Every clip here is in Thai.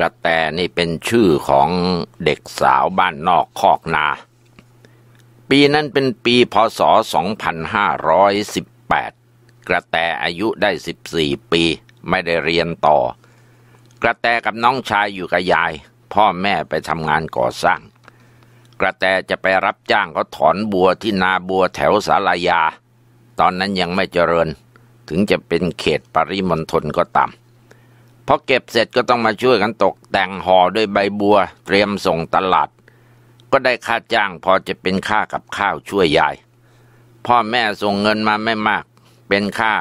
กระแตนี่เป็นชื่อของเด็กสาวบ้านนอกคอกนา ปีนั้นเป็นปีพศ 2518 กระแตอายุได้ 14 ปีไม่ได้เรียนต่อ กระแตกับน้องชายอยู่กับยาย พ่อแม่ไปทำงานก่อสร้าง กระแตจะไปรับจ้างเขาถอนบัวที่นาบัวแถวสาลายา ตอนนั้นยังไม่เจริญ ถึงจะเป็นเขตปริมณฑลก็ตามพอเก็บเสร็จก็ต้องมาช่วยกันตกแต่งห่อด้วยใบบัว เตรียมส่งตลาด ก็ได้ค่าจ้าง พอจะเป็นค่ากับข้าวช่วยยาย พ่อแม่ส่งเงินมาไม่มาก เป็นค่า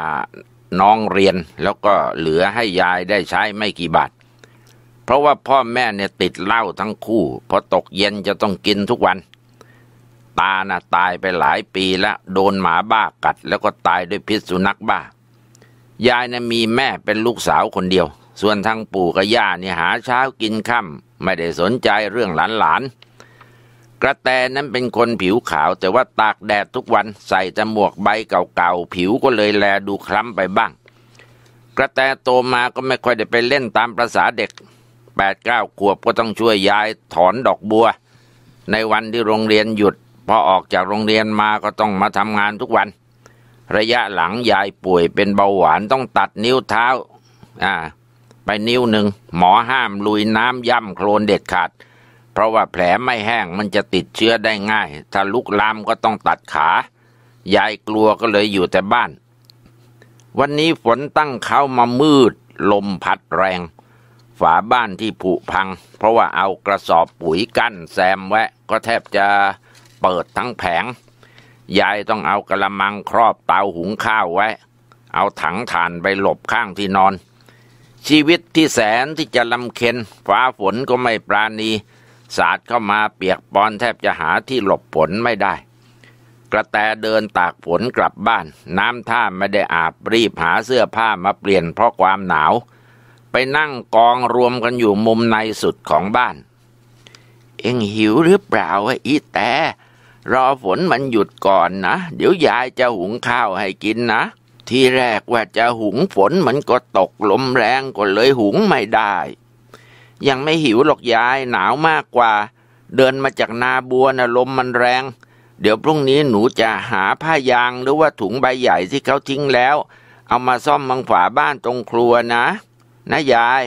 น้องเรียนแล้วก็เหลือให้ยายได้ใช้ไม่กี่บาทเพราะว่าพ่อแม่เนี่ยติดเหล้าทั้งคู่พอตกเย็นจะต้องกินทุกวัน ตาน่ะตายไปหลายปีแล้วโดนหมาบ้ากัด แล้วก็ตายด้วยพิษสุนัขบ้า ยายเนี่ยมีแม่เป็นลูกสาวคนเดียวส่วนทางปู่กับย่านี่หาเช้ากินค่าไม่ได้สนใจเรื่องหลานๆ กระแตนั้นเป็นคนผิวขาว แต่ว่าตากแดดทุกวันใส่จมวกใบเก่าๆ ผิวก็เลยแลดูคล้ำไปบ้าง กระแตโตมาก็ไม่ค่อยได้ไปเล่นตามประษาเด็กแปดเก้าขวบก็ต้องช่วยยายถอนดอกบัว ในวันที่โรงเรียนหยุดพอออกจากโรงเรียนมาก็ต้องมาทำงานทุกวัน ระยะหลังยายป่วยเป็นเบาหวานต้องตัดนิ้วเท้าอ่าไปนิ้วหนึ่ง หมอห้ามลุยน้ำย่ำโคลนเด็ดขาด เพราะว่าแผลไม่แห้งมันจะติดเชื้อได้ง่าย ถ้าลุกลามก็ต้องตัดขา ยายกลัวก็เลยอยู่แต่บ้าน วันนี้ฝนตั้งเขามามืด ลมพัดแรง ฝาบ้านที่ผุพัง เพราะว่าเอากระสอบปุ๋ยกั้นแซมไว้ก็แทบจะเปิดทั้งแผง ยายต้องเอากระมังครอบเตาหุงข้าวไว้ เอาถังถ่านไปหลบข้างที่นอนชีวิตที่แสนที่จะลำเค็น ฟ้าฝนก็ไม่ปราณี สาดเข้ามาเปียกปอนแทบจะหาที่หลบฝนไม่ได้ กระแตเดินตากฝนกลับบ้าน น้ำท่าไม่ได้อาบ รีบหาเสื้อผ้ามาเปลี่ยนเพราะความหนาว ไปนั่งกองรวมกันอยู่มุมในสุดของบ้าน เอ็งหิวหรือเปล่าไอีแต่ รอฝนมันหยุดก่อนนะ เดี๋ยวยายจะหุงข้าวให้กินนะทีแรกว่าจะหุงฝนมันก็ตกลมแรงก็เลยหุงไม่ได้ ยังไม่หิวหรอกยายหนาวมากกว่า เดินมาจากนาบัวนะลมมันแรง เดี๋ยวพรุ่งนี้หนูจะหาผ้ายาง หรือว่าถุงใบใหญ่ที่เขาทิ้งแล้ว เอามาซ่อมมังฝาบ้านตรงครัวนะนะยาย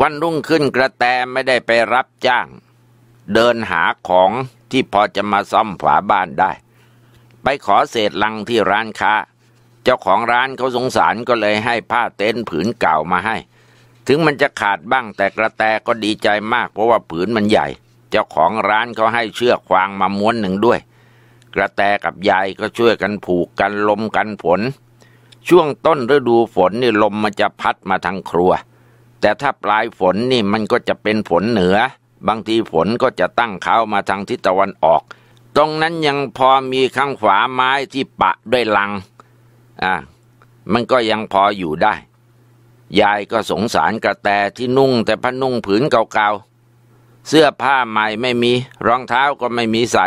วันรุ่งขึ้นกระแตไม่ได้ไปรับจ้าง เดินหาของที่พอจะมาซ่อมฝาบ้านได้ ไปขอเศษลังที่ร้านค้าเจ้าของร้านเขาสงสารก็เลยให้ผ้าเต็นท์ผืนเก่ามาให้ ถึงมันจะขาดบ้างแต่กระแตก็ดีใจมากเพราะว่าผืนมันใหญ่ เจ้าของร้านเขาให้เชือกควางมาม้วนหนึ่งด้วย กระแตกับยายก็ช่วยกันผูกกันลมกันฝน ช่วงต้นฤดูฝนนี่ลมมันจะพัดมาทางครัว แต่ถ้าปลายฝนนี่มันก็จะเป็นฝนเหนือ บางทีฝนก็จะตั้งเขามาทางทิศตะวันออก ตรงนั้นยังพอมีข้างฝาไม้ที่ปะด้วยลัง่ะมันก็ยังพออยู่ได้ ยายก็สงสารกระแตที่นุ่งแต่ผ้านุ่งผืนเก่าๆ เสื้อผ้าใหม่ไม่มี รองเท้าก็ไม่มีใส่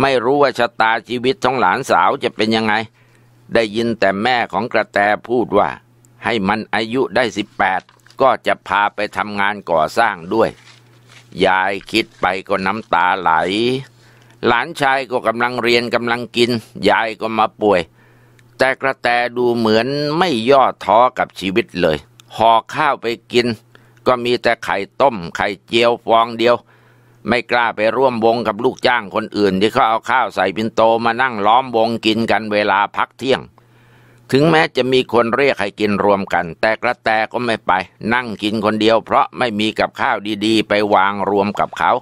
ไม่รู้ว่าชะตาชีวิตของหลานสาวจะเป็นยังไง ได้ยินแต่แม่ของกระแตพูดว่า ให้มันอายุได้สิบแปดก็จะพาไปทำงานก่อสร้างด้วย ยายคิดไปก็น้ำตาไหล หลานชายก็กำลังเรียนกำลังกิน ยายก็มาป่วยแต่กระแตดูเหมือนไม่ย่อท้อกับชีวิตเลยห่อข้าวไปกินก็มีแต่ไข่ต้ม ไข่เจียวฟองเดียว ไม่กล้าไปร่วมวงกับลูกจ้างคนอื่นที่เขาเอาข้าวใส่พินโตมานั่งล้อมวงกินกันเวลาพักเที่ยง ถึงแม้จะมีคนเรียกให้กินรวมกัน แต่กระแตก็ไม่ไป นั่งกินคนเดียว เพราะไม่มีกับข้าวดีๆ ไปวางรวมกับเขา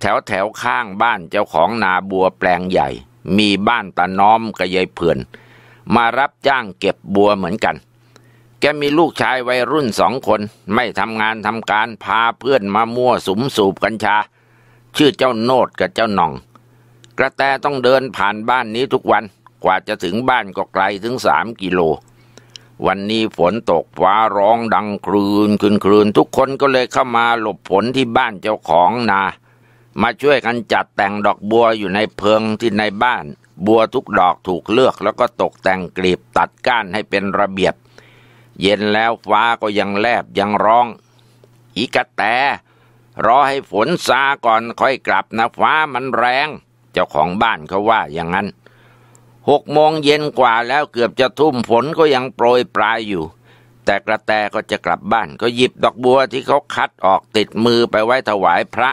แถวแถวข้างบ้านเจ้าของนาบัวแปลงใหญ่ มีบ้านตาน้อมกับยายเผื่อนมารับจ้างเก็บบัวเหมือนกัน แกมีลูกชายวัยรุ่นสองคน ไม่ทำงานทำการพาเพื่อนมามั่วสุมสูบกัญชา ชื่อเจ้าโนดกับเจ้าหน่อง กระแตต้องเดินผ่านบ้านนี้ทุกวันกว่าจะถึงบ้านก็ไกลถึงสามกิโล วันนี้ฝนตกฟ้าร้อง ดังครืนคืนครืนทุกคนก็เลยเข้ามาหลบฝนที่บ้านเจ้าของนา มาช่วยกันจัดแต่งดอกบัวอยู่ในเพิงที่ในบ้านบัวทุกดอกถูกเลือกแล้วก็ตกแต่งกลีบตัดก้านให้เป็นระเบียบ เย็นแล้วฟ้าก็ยังแลบยังร้อง อีกระแตรอให้ฝนซาก่อนค่อยกลับนะฟ้ามันแรง เจ้าของบ้านเขาว่าอย่างนั้นหกโมงเย็นกว่าแล้วเกือบจะทุ่มฝนก็ยังโปรยปลายอยู่ แต่กระแตก็จะกลับบ้าน ก็หยิบดอกบัวที่เขาคัดออกติดมือไปไว้ถวายพระ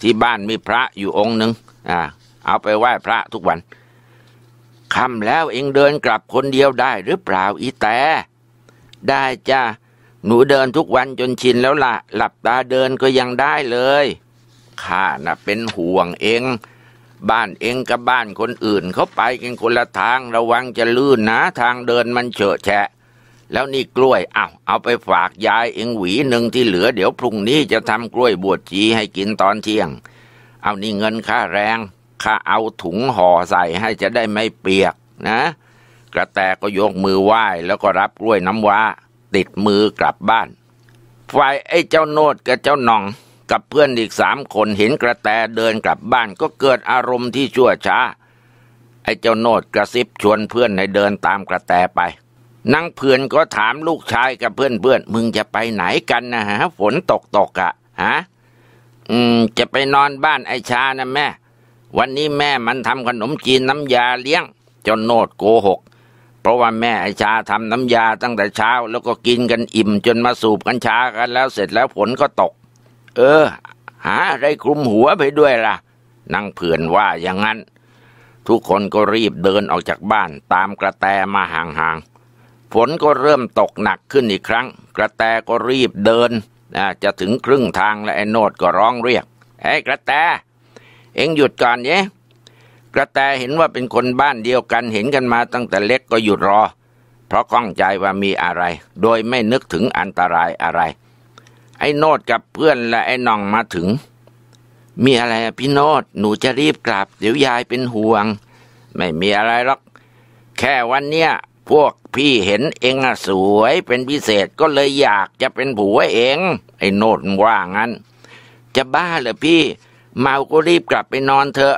ที่บ้านมีพระอยู่องค์หนึ่งอ่าเอาไปไหว้พระทุกวันค่ำแล้วเองเดินกลับคนเดียวได้หรือเปล่าอีแต่ได้จ้ะหนูเดินทุกวันจนชินแล้วละ่ะหลับตาเดินก็ยังได้เลยข้าน่ะเป็นห่วงเองบ้านเองกับบ้านคนอื่นเขาไปกันคนละทางระวังจะลื่นนะทางเดินมันเฉอะแฉะแล้วนี่กล้วยเอาเอาไปฝากยายเองหวีหนึ่งที่เหลือเดี๋ยวพรุ่งนี้จะทำกล้วยบวชชีให้กินตอนเที่ยง เอานี่เงินค่าแรงข้าเอาถุงห่อใส่ให้จะได้ไม่เปียกนะกระแตก็ยกมือไหว้ แล้วก็รับกล้วยน้ำว้าติดมือกลับบ้านฝ่ายไอ้เจ้าโนดกับเจ้าหนอง กับเพื่อนอีกสามคนเห็นกระแตเดินกลับบ้าน ก็เกิดอารมณ์ที่ชั่วช้าไอ้เจ้าโนดกระซิบชวนเพื่อนให้เดินตามกระแตไปนางเพื่อนก็ถามลูกชายกับเพื่อนเพื่อนมึงจะไปไหนกันนะฮะฝนตกตกอะฮะอืมจะไปนอนบ้านไอชานะแม่วันนี้แม่มันทำขนมจีนน้ำยาเลี้ยงจนโนดโกหกเพราะว่าแม่ไอชาทำน้ำยาตั้งแต่เช้าแล้วก็กินกันอิ่มจนมาสูบกัญชากันแล้วเสร็จแล้วฝนก็ตก เออ หาอะไรคลุมหัวไปด้วยละ่ะ นั่งเผื่อนว่าอย่างนั้น ทุกคนก็รีบเดินออกจากบ้านตามกระแตมาห่างๆฝนก็เริ่มตกหนักขึ้นอีกครั้ง กระแตก็รีบเดินจะถึงครึ่งทางและไอ้โนดก็ร้องเรียกไอ้กระแตเอ็งหยุดก่อนเย้กระแตเห็นว่าเป็นคนบ้านเดียวกันเห็นกันมาตั้งแต่เล็กก็หยุดรอ เพราะกล้องใจว่ามีอะไร โดยไม่นึกถึงอันตรายอะไร ไอ้โนดกับเพื่อนและไอ้น่องมาถึง มีอะไรพี่โนดหนูจะรีบกลับเดี๋ยวยายเป็นห่วง ไม่มีอะไรหรอกแค่วันเนี้ยพวกพี่เห็นเองอะสวย เป็นพิเศษก็เลยอยากจะเป็นผัวเองไอ้โนดว่างั้น จะบ้าเหรอพี่เมาก็รีบกลับไปนอนเถอะ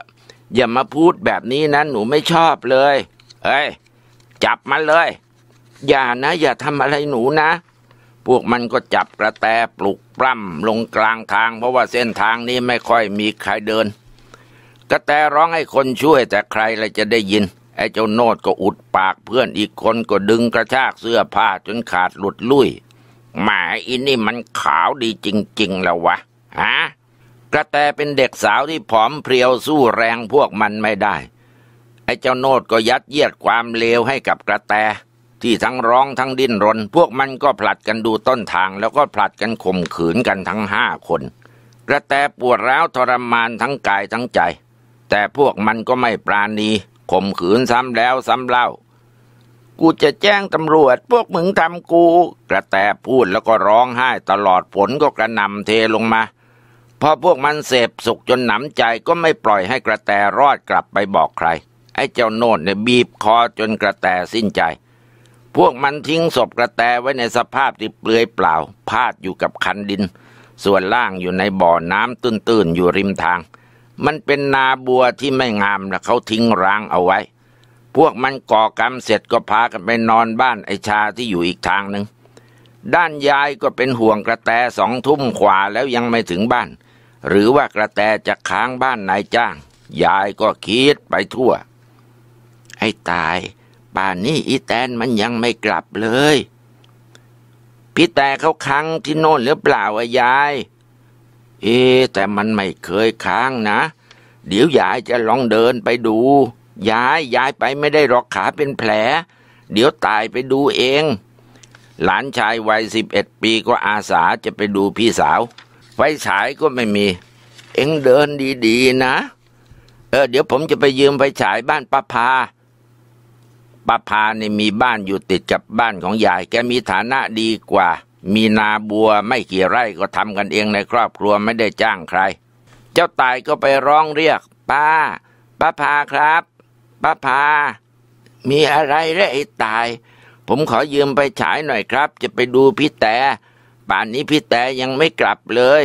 อย่ามาพูดแบบนี้นะ หนูไม่ชอบเลยเอ้ย จับมันเลย อย่านะ อย่าทำอะไรหนูนะ พวกมันก็จับกระแตปลุกปล้ำลงกลางทาง เพราะว่าเส้นทางนี้ไม่ค่อยมีใครเดิน กระแตร้องให้คนช่วยแต่ใครเลยจะได้ยินไอ้เจ้าโนดก็อุดปากเพื่อนอีกคนก็ดึงกระชากเสื้อผ้าจนขาดหลุดลุ่ยหมาอินนี่มันขาวดีจริงๆแล้ววะฮะกระแตเป็นเด็กสาวที่ผอมเพรียวสู้แรงพวกมันไม่ได้ไอ้เจ้าโนดก็ยัดเยียดความเลวให้กับกระแตที่ทั้งร้องทั้งดิ้นรน พวกมันก็ผลัดกันดูต้นทางแล้วก็ผลัดกันข่มขืนกันทั้งห้าคน กระแตปวดร้าวทรมานทั้งกายทั้งใจ แต่พวกมันก็ไม่ปราณีข่มขืนซ้ำแล้วซ้ำเล่า กูจะแจ้งตำรวจ พวกมึงทำกู กระแตพูดแล้วก็ร้องไห้ตลอดผลก็กระนำเทลงมาพอพวกมันเสพสุขจนหนำใจก็ไม่ปล่อยให้กระแตรอดกลับไปบอกใคร ไอ้เจ้าโนดเนี่ยบีบคอจนกระแตสิ้นใจ พวกมันทิ้งศพกระแตไว้ในสภาพที่เปลือยเปล่า พาดอยู่กับคันดิน ส่วนล่างอยู่ในบ่อน้ำตื้น ๆ อยู่ริมทาง มันเป็นนาบัวที่ไม่งามและเขาทิ้งร้างเอาไว้ พวกมันก่อกรรมเสร็จก็พากันไปนอนบ้านไอชาที่อยู่อีกทางหนึ่งด้านยายก็เป็นห่วงกระแตสองทุ่มขวาแล้วยังไม่ถึงบ้านหรือว่ากระแตจะค้างบ้านนายจ้าง ยายก็คิดไปทั่วไอ้ตายป่านนี้อีแตนมันยังไม่กลับเลยพี่แต่เขาค้างที่โน่นหรือเปล่าอะยาย เอแต่มันไม่เคยค้างนะ เดี๋ยวยายจะลองเดินไปดูยายยายไปไม่ได้หรอกขาเป็นแผล เดี๋ยวตายไปดูเอง หลานชายวัยสิบเอ็ดปีก็อาสาจะไปดูพี่สาวไฟฉายก็ไม่มี เอ็งเดินดีๆนะ เออเดี๋ยวผมจะไปยืมไฟฉายบ้านป้าพาป้าพาเนี่ยมีบ้านอยู่ติดกับบ้านของยายแกมีฐานะดีกว่า มีนาบัวไม่กี่ไร่ก็ทำกันเองในครอบครัวไม่ได้จ้างใคร เจ้าตายก็ไปร้องเรียก ป้าป้าพาครับป้าพา มีอะไรเร่ไอ้ตาย ผมขอยืมไปฉายหน่อยครับ จะไปดูพี่แต่ป่านนี้พี่แต่ยังไม่กลับเลย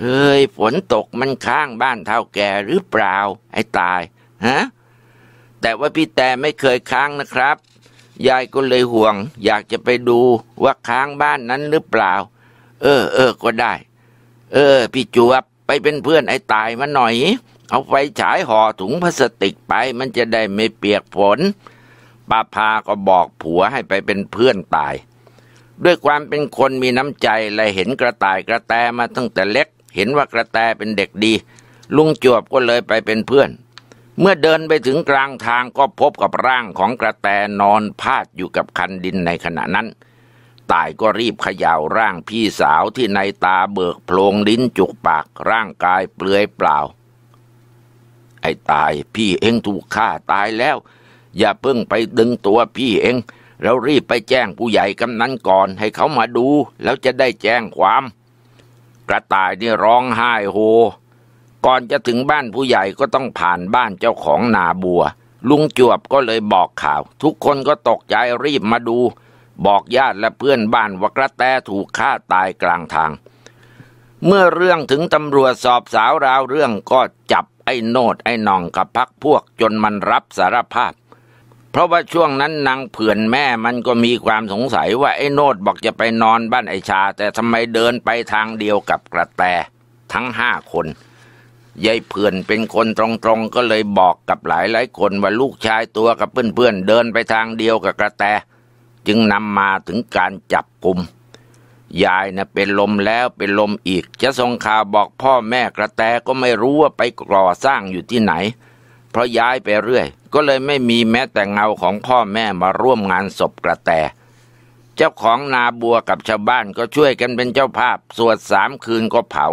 เฮ้ยฝนตกมันข้างบ้านเท่าแก่หรือเปล่า ไอ้ตายฮะแต่ว่าพี่แต่ไม่เคยค้างนะครับ ยายก็เลยห่วง อยากจะไปดูว่าค้างบ้านนั้นหรือเปล่า เออ เออ ก็ได้ เออ พี่จวบไปเป็นเพื่อนไอ้ตายมาหน่อย เอาไฟฉายห่อถุงพลาสติกไป มันจะได้ไม่เปียกฝนป้าพาก็บอกผัวให้ไปเป็นเพื่อนตายด้วยความเป็นคนมีน้ำใจและเห็นกระต่ายกระแตมาตั้งแต่เล็ก เห็นว่ากระแตเป็นเด็กดี ลุงจวบก็เลยไปเป็นเพื่อน เมื่อเดินไปถึงกลางทางก็พบกับร่างของกระแตนอนพาดอยู่กับคันดินในขณะนั้นตายก็รีบเขย่าร่างพี่สาวที่ในตาเบิกโพลงลิ้นจุกปากร่างกายเปลือยเปล่า ไอ้ตายพี่เองถูกฆ่าตายแล้ว อย่าเพิ่งไปดึงตัวพี่เองแล้วรีบไปแจ้งผู้ใหญ่กำนันก่อนให้เขามาดูแล้วจะได้แจ้งความ กระต่ายนี่ร้องไห้โฮก่อนจะถึงบ้านผู้ใหญ่ก็ต้องผ่านบ้านเจ้าของ นาบัว ลุงจวบก็เลยบอกข่าว ทุกคนก็ตกใจรีบมาดูบอกญาติและเพื่อนบ้านว่ากระแตถูกฆ่าตายกลางทาง เมื่อเรื่องถึงตำรวจสอบสาวราวเรื่องก็จับไอ้โนดไอ้นองกับพักพวกจนมันรับสารภาพเพราะว่าช่วงนั้นนางเผื่อนแม่มันก็มีความสงสัยว่าไอ้โนดบอกจะไปนอนบ้านไอชา แต่ทำไมเดินไปทางเดียวกับกระแตทั้งห้าคนยายเผื่อนเป็นคนตรงๆ ก็เลยบอกกับหลายหลายคนว่าลูกชายตัวกับเพื่อนๆเดินไปทางเดียวกับกระแตจึงนำมาถึงการจับกลุ่มยายนะ่ะเป็นลมแล้วเป็นลมอีกจะส่งข่าวบอกพ่อแม่กระแตก็ไม่รู้ว่าไปก่อสร้างอยู่ที่ไหนเพราะย้ายไปเรื่อย ก็เลยไม่มีแม้แต่เงาของพ่อแม่มาร่วมงานศพกระแต เจ้าของนาบัวกับชาวบ้านก็ช่วยกันเป็นเจ้าภาพ สวดสามคืนก็เผา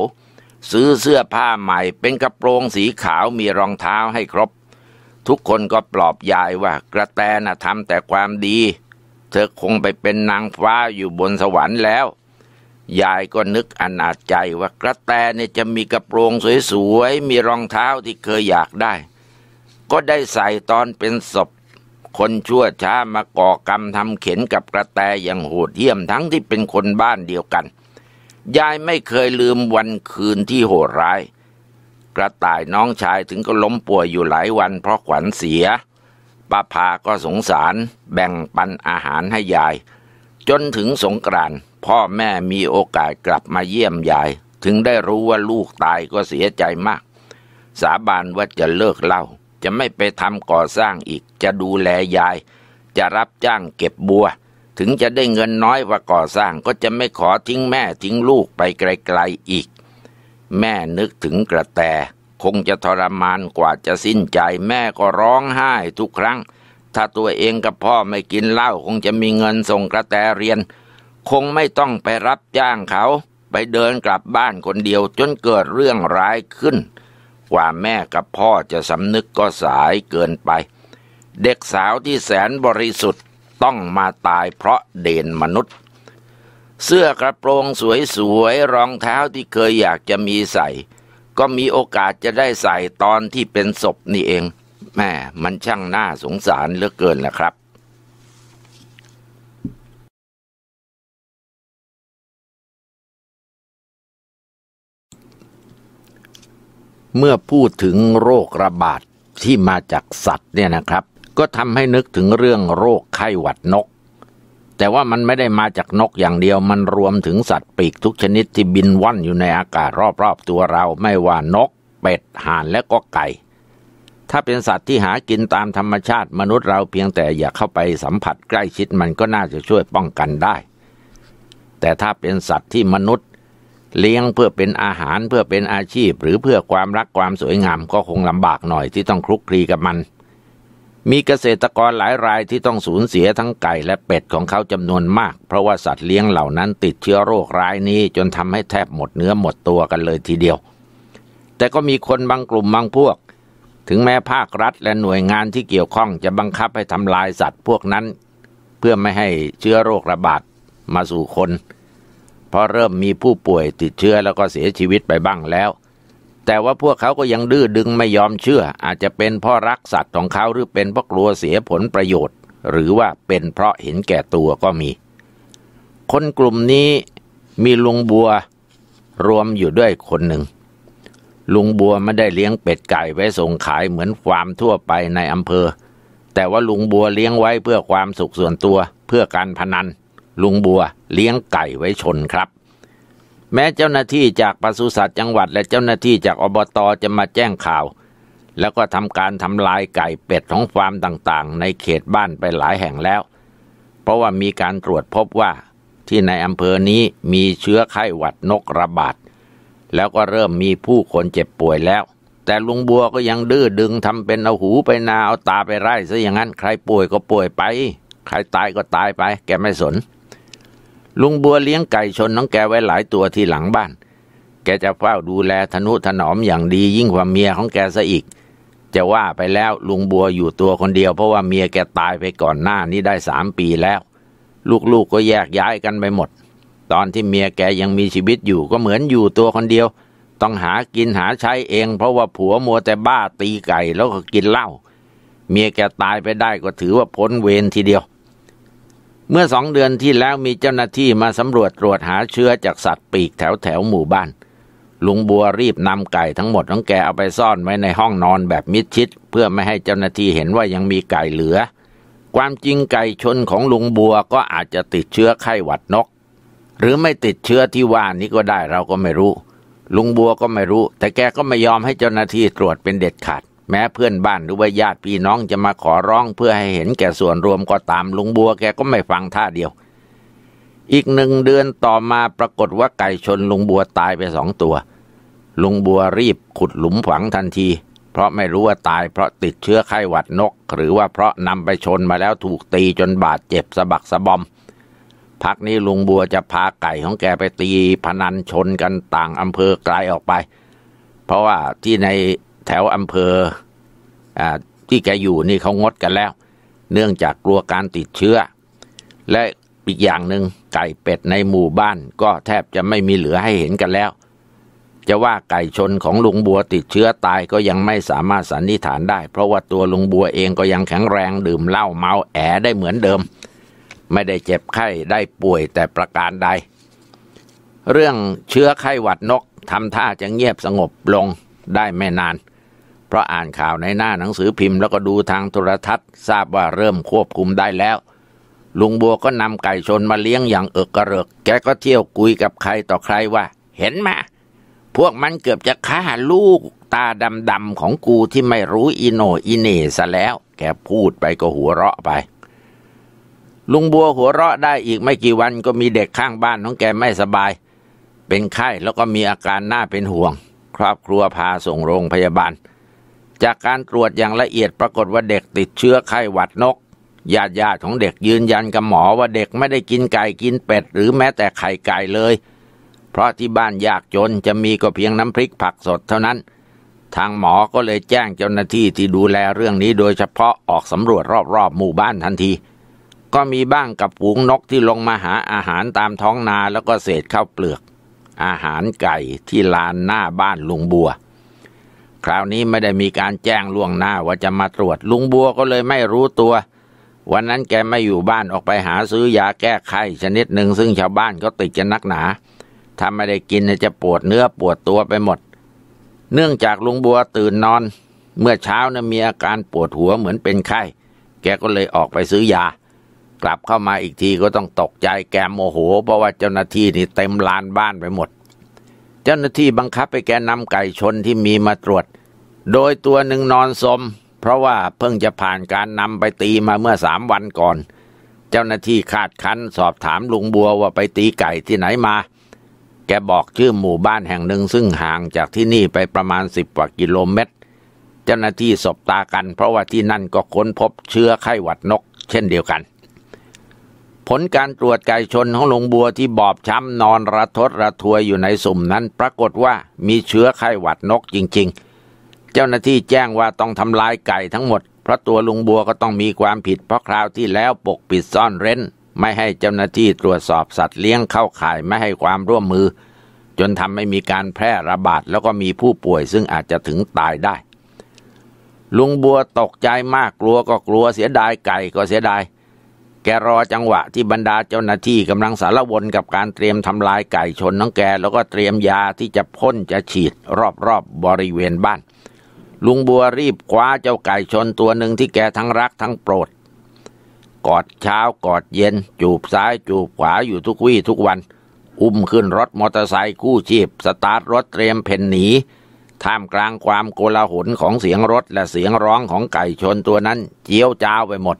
ซื้อเสื้อผ้าใหม่ เป็นกระโปรงสีขาวมีรองเท้าให้ครบ ทุกคนก็ปลอบยายว่า กระแตน่ะทำแต่ความดี เธอคงไปเป็นนางฟ้าอยู่บนสวรรค์แล้ว ยายก็นึกอนาจใจว่ากระแตเนี่ยจะมีกระโปรงสวยๆมีรองเท้าที่เคยอยากได้ก็ได้ใส่ตอนเป็นศพ คนชั่วช้ามาก่อกรรมทำเข็นกับกระแตอย่างโหดเหี้ยมทั้งที่เป็นคนบ้านเดียวกัน ยายไม่เคยลืมวันคืนที่โหดร้ายกระต่ายน้องชายถึงก็ล้มป่วยอยู่หลายวันเพราะขวัญเสียป้าพาก็สงสารแบ่งปันอาหารให้ยาย จนถึงสงกรานพ่อแม่มีโอกาสกลับมาเยี่ยมยายถึงได้รู้ว่าลูกตายก็เสียใจมาก สาบานว่าจะเลิกเล่าจะไม่ไปทำก่อสร้างอีกจะดูแลยาย จะรับจ้างเก็บบัว ถึงจะได้เงินน้อยกว่าก่อสร้างก็จะไม่ขอทิ้งแม่ทิ้งลูกไปไกลๆอีก แม่นึกถึงกระแตคงจะทรมานกว่าจะสิ้นใจแม่ก็ร้องไห้ทุกครั้ง ถ้าตัวเองกับพ่อไม่กินเหล้าคงจะมีเงินส่งกระแตเรียน คงไม่ต้องไปรับจ้างเขา ไปเดินกลับบ้านคนเดียวจนเกิดเรื่องร้ายขึ้นกว่าแม่กับพ่อจะสำนึกก็สายเกินไป เด็กสาวที่แสนบริสุทธิ์ต้องมาตายเพราะเด่นมนุษย์ เสื้อกระโปรงสวยๆ รองเท้าที่เคยอยากจะมีใส่ ก็มีโอกาสจะได้ใส่ตอนที่เป็นศพนี่เอง แม่มันช่างน่าสงสารเหลือเกินแหละครับเมื่อพูดถึงโรคระบาดที่มาจากสัตว์เนี่ยนะครับ ก็ทำให้นึกถึงเรื่องโรคไข้หวัดนก แต่ว่ามันไม่ได้มาจากนกอย่างเดียวมันรวมถึงสัตว์ปีกทุกชนิดที่บินว่อนอยู่ในอากาศรอบๆ ตัวเราไม่ว่านกเป็ดห่านและก็ไก่ ถ้าเป็นสัตว์ที่หากินตามธรรมชาติมนุษย์เราเพียงแต่อย่าเข้าไปสัมผัสใกล้ชิดมันก็น่าจะช่วยป้องกันได้ แต่ถ้าเป็นสัตว์ที่มนุษย์เลี้ยงเพื่อเป็นอาหารเพื่อเป็นอาชีพ หรือเพื่อความรักความสวยงามก็คงลำบากหน่อยที่ต้องคลุกคลีกับมัน มีเกษตรกรหลายรายที่ต้องสูญเสียทั้งไก่และเป็ดของเขาจำนวนมาก เพราะว่าสัตว์เลี้ยงเหล่านั้น ติดเชื้อโรคร้ายนี้จนทำให้แทบหมดเนื้อหมดตัวกันเลยทีเดียว แต่ก็มีคนบางกลุ่มบางพวก ถึงแม้ภาครัฐและหน่วยงานที่เกี่ยวข้องจะบังคับให้ทำลายสัตว์พวกนั้น เพื่อไม่ให้เชื้อโรคระบาดมาสู่คนพราะเริ่มมีผู้ป่วยติดเชื้อแล้วก็เสียชีวิตไปบ้างแล้ว แต่ว่าพวกเขาก็ยังดื้อดึงไม่ยอมเชื่อ อาจจะเป็นเพราะรักสัตว์ของเขาหรือเป็นเพราะกลัวเสียผลประโยชน์ หรือว่าเป็นเพราะเห็นแก่ตัวก็มี คนกลุ่มนี้มีลุงบัวรวมอยู่ด้วยคนหนึ่งลุงบัวไม่ได้เลี้ยงเป็ดไก่ไว้ส่งขายเหมือนความทั่วไปในอำเภอ แต่ว่าลุงบัวเลี้ยงไว้เพื่อความสุขส่วนตัวเพื่อการพนันลุงบัวเลี้ยงไก่ไว้ชนครับ แม้เจ้าหน้าที่จากปศุสัตว์จังหวัดและเจ้าหน้าที่จากอบตอจะมาแจ้งข่าว แล้วก็ทำการทำลายไก่เป็ดของฟาร์มต่างๆ ในเขตบ้านไปหลายแห่งแล้ว เพราะว่ามีการตรวจพบว่า ที่ในอำเภอนี้มีเชื้อไข้หวัดนกระบาดแล้วก็เริ่มมีผู้คนเจ็บป่วยแล้ว แต่ลุงบัวก็ยังดื้อดึงทำเป็นเอาหูไปนาเอาตาไปไร่ซะอย่างนั้นใครป่วยก็ป่วยไป ใครตายก็ตายไป แกไม่สนลุงบัวเลี้ยงไก่ชนน้องแกไว้หลายตัวที่หลังบ้าน แกจะเฝ้าดูแลทนุถนอมอย่างดียิ่งกว่าเมียของแกซะอีก จะว่าไปแล้วลุงบัวอยู่ตัวคนเดียวเพราะว่าเมียแกตายไปก่อนหน้านี้ได้สามปีแล้ว ลูกๆกก็แยกย้ายกันไปหมด ตอนที่เมียแกยังมีชีวิตอยู่ก็เหมือนอยู่ตัวคนเดียว ต้องหากินหาใช้เอง เพราะว่าผัวมัวแต่บ้าตีไก่แล้วก็กินเหล้า เมียแกตายไปได้ก็ถือว่าพ้นเวรทีเดียวเมื่อสองเดือนที่แล้วมีเจ้าหน้าที่มาสำรวจตรวจหาเชื้อจากสัตว์ปีกแถวแถวหมู่บ้านลุงบัวรีบนำไก่ทั้งหมดของแกเอาไปซ่อนไว้ในห้องนอนแบบมิดชิด เพื่อไม่ให้เจ้าหน้าที่เห็นว่ายังมีไก่เหลือ ความจริงไก่ชนของลุงบัวก็อาจจะติดเชื้อไข้หวัดนก หรือไม่ติดเชื้อที่ว่านี้ก็ได้เราก็ไม่รู้ลุงบัวก็ไม่รู้ แต่แกก็ไม่ยอมให้เจ้าหน้าที่ตรวจเป็นเด็ดขาดแม้เพื่อนบ้านหรือว่าญาติพี่น้องจะมาขอร้องเพื่อให้เห็นแก่ส่วนรวมก็ตามลุงบัวแกก็ไม่ฟังท่าเดียว อีกหนึ่งเดือนต่อมาปรากฏว่าไก่ชนลุงบัวตายไปสองตัว ลุงบัวรีบขุดหลุมฝังทันที เพราะไม่รู้ว่าตายเพราะติดเชื้อไข้หวัดนกหรือว่าเพราะนำไปชนมาแล้วถูกตีจนบาดเจ็บสะบักสะบอมพักนี้ลุงบัวจะพาไก่ของแกไปตีพนันชนกันต่างอำเภอไกลออกไป เพราะว่าที่ในแถวอำเภออที่แกอยู่นี่เขางดกันแล้ว เนื่องจากกลัวการติดเชื้อ และอีกอย่างหนึ่งไก่เป็ดในหมู่บ้าน ก็แทบจะไม่มีเหลือให้เห็นกันแล้ว จะว่าไก่ชนของลุงบัวติดเชื้อตายก็ยังไม่สามารถสันนิษฐานได้ เพราะว่าตัวลุงบัวเองก็ยังแข็งแรงดื่มเหล้าเมาแอได้เหมือนเดิม ไม่ได้เจ็บไข้ได้ป่วยแต่ประการใด เรื่องเชื้อไข้หวัดนกทำท่าจะเงียบสงบลงได้ไม่นานเพราะอ่านข่าวในหน้าหนังสือพิมพ์แล้วก็ดูทางโทรทัศน์ ทราบว่าเริ่มควบคุมได้แล้ว ลุงบัวก็นำไก่ชนมาเลี้ยงอย่างเอิกกระเริกแกก็เที่ยวคุยกับใครต่อใครว่า เห็นมาพวกมันเกือบจะฆ่าลูกตาดำๆของกูที่ไม่รู้อิโนอิเนซะแล้ว แกพูดไปก็หัวเราะไป ลุงบัวหัวเราะได้อีกไม่กี่วันก็มีเด็กข้างบ้านของแกไม่สบาย เป็นไข้แล้วก็มีอาการหน้าเป็นห่วง ครอบครัวพาส่งโรงพยาบาลจากการตรวจอย่างละเอียดปรากฏว่าเด็กติดเชื้อไข้หวัดนก ญาติญาติของเด็กยืนยันกับหมอว่าเด็กไม่ได้กินไก่กินเป็ดหรือแม้แต่ไข่ไก่เลย เพราะที่บ้านยากจนจะมีก็เพียงน้ำพริกผักสดเท่านั้น ทางหมอก็เลยแจ้งเจ้าหน้าที่ที่ดูแลเรื่องนี้โดยเฉพาะออกสำรวจรอบๆหมู่บ้านทันที ก็มีบ้างกับฝูงนกที่ลงมาหาอาหารตามท้องนาแล้วก็เศษข้าวเปลือก อาหารไก่ที่ลานหน้าบ้านลุงบัวคราวนี้ไม่ได้มีการแจ้งล่วงหน้าว่าจะมาตรวจ ลุงบัวก็เลยไม่รู้ตัว วันนั้นแกไม่อยู่บ้านออกไปหาซื้อยาแก้ไข้ชนิดหนึ่ง ซึ่งชาวบ้านก็ติดกันนักหนาถ้าไม่ได้กินจะปวดเนื้อปวดตัวไปหมด เนื่องจากลุงบัวตื่นนอน เมื่อเช้านะมีอาการปวดหัวเหมือนเป็นไข้ แกก็เลยออกไปซื้อยากลับเข้ามาอีกทีก็ต้องตกใจแกโมโหเพราะว่าเจ้าหน้าที่นี่เต็มลานบ้านไปหมดเจ้าหน้าที่บังคับไปแกนำไก่ชนที่มีมาตรวจ โดยตัวหนึ่งนอนสมเพราะว่าเพิ่งจะผ่านการนำไปตีมาเมื่อสามวันก่อน เจ้าหน้าที่คาดคั้นสอบถามลุงบัวว่าไปตีไก่ที่ไหนมา แกบอกชื่อหมู่บ้านแห่งหนึ่งซึ่งห่างจากที่นี่ไปประมาณสิบกว่ากิโลเมตร เจ้าหน้าที่สบตากัน เพราะว่าที่นั่นก็ค้นพบเชื้อไข้หวัดนก เช่นเดียวกันผลการตรวจไก่ชนของหลวงบัวที่บอบช้ำนอนระทดระทวยอยู่ในสุ่มนั้นปรากฏว่ามีเชื้อไข้หวัดนกจริง ๆ เจ้าหน้าที่แจ้งว่าต้องทำลายไก่ทั้งหมดเพราะตัวลุงบัวก็ต้องมีความผิด เพราะคราวที่แล้วปกปิดซ่อนเร้น ไม่ให้เจ้าหน้าที่ตรวจสอบสัตว์เลี้ยงเข้าข่ายไม่ให้ความร่วมมือ จนทำให้มีการแพร่ระบาดแล้วก็มีผู้ป่วยซึ่งอาจจะถึงตายได้ ลุงบัวตกใจมากกลัวก็กลัวเสียดายไก่ก็เสียดายแกรอจังหวะที่บรรดาเจ้าหน้าที่กำลังสารวนกับการเตรียมทำลายไก่ชนน้องแกแล้วก็เตรียมยาที่จะพ่นจะฉีดรอบๆบบริเวณบ้าน ลุงบัวรีบคว้าเจ้าไก่ชนตัวหนึ่งที่แกทั้งรักทั้งโปรด กอดเช้ากอดเย็นจูบซ้ายจูบขวาอยู่ทุกวี่ทุกวัน อุ้มขึ้นรถมอเตอร์ไซค์คู่ชีพ สตาร์ทรถเตรียมเพ่นหนีท่ามกลางความโกลาหลของเสียงรถและเสียงร้องของไก่ชนตัวนั้นเจียวจ้าวไปหมด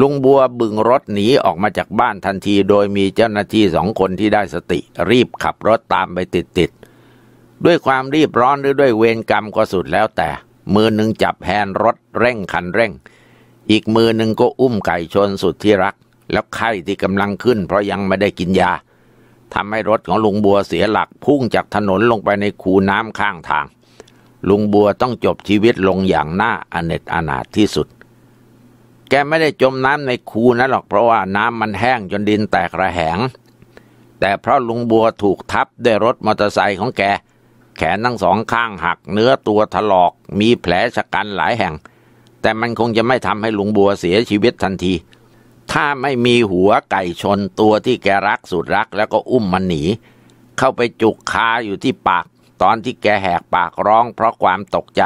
ลุงบัวบึงรถหนีออกมาจากบ้านทันทีโดยมีเจ้าหน้าที่สองคนที่ได้สติ รีบขับรถตามไปติดๆ ด้วยความรีบร้อนหรือด้วยเวรกรรมก็สุดแล้วแต่ มือหนึ่งจับแฮนด์รถ เร่งคันเร่ง อีกมือหนึ่งก็อุ้มไก่ชนสุดที่รัก แล้วไข้ที่กำลังขึ้น เพราะยังไม่ได้กินยาทำให้รถของลุงบัวเสียหลักพุ่งจากถนนลงไปในคูน้ำข้างทาง ลุงบัวต้องจบชีวิตลงอย่างน่าอเนจอนาถที่สุดแกไม่ได้จมน้ำในคูนะหรอกเพราะว่าน้ำมันแห้งจนดินแตกระแหง แต่เพราะลุงบัวถูกทับด้วยรถมอเตอร์ไซค์ของแก แขนทั้งสองข้างหักเนื้อตัวถลอกมีแผลชะกันหลายแห่ง แต่มันคงจะไม่ทำให้ลุงบัวเสียชีวิตทันที ถ้าไม่มีหัวไก่ชนตัวที่แกรักสุดรักแล้วก็อุ้มมันหนี เข้าไปจุกคาอยู่ที่ปาก ตอนที่แกแหกปากร้อง เพราะความตกใจ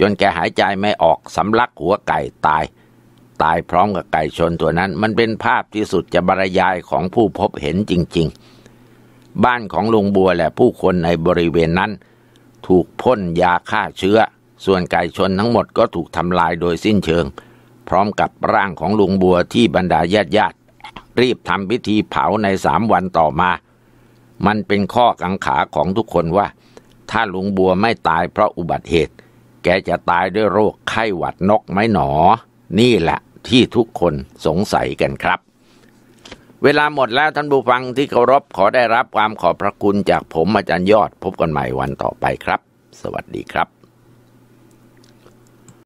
จนแกหายใจไม่ออกสำลักหัวไก่ตายตายพร้อมกับไก่ชนตัวนั้น มันเป็นภาพที่สุดจะบรรยายของผู้พบเห็นจริง ๆ บ้านของลุงบัวและผู้คนในบริเวณนั้นถูกพ่นยาฆ่าเชื้อ ส่วนไก่ชนทั้งหมดก็ถูกทำลายโดยสิ้นเชิง พร้อมกับร่างของลุงบัวที่บรรดาญาติญาติรีบทำพิธีเผาในสามวันต่อมา มันเป็นข้อกังขาของทุกคนว่า ถ้าลุงบัวไม่ตายเพราะอุบัติเหตุ แกจะตายด้วยโรคไข้หวัดนกไหมหนอ นี่แหละที่ทุกคนสงสัยกันครับ เวลาหมดแล้ว ท่านผู้ฟังที่เคารพขอได้รับความขอบพระคุณ จากผมอาจารย์ยอดพบกันใหม่วันต่อไปครับ สวัสดีครับ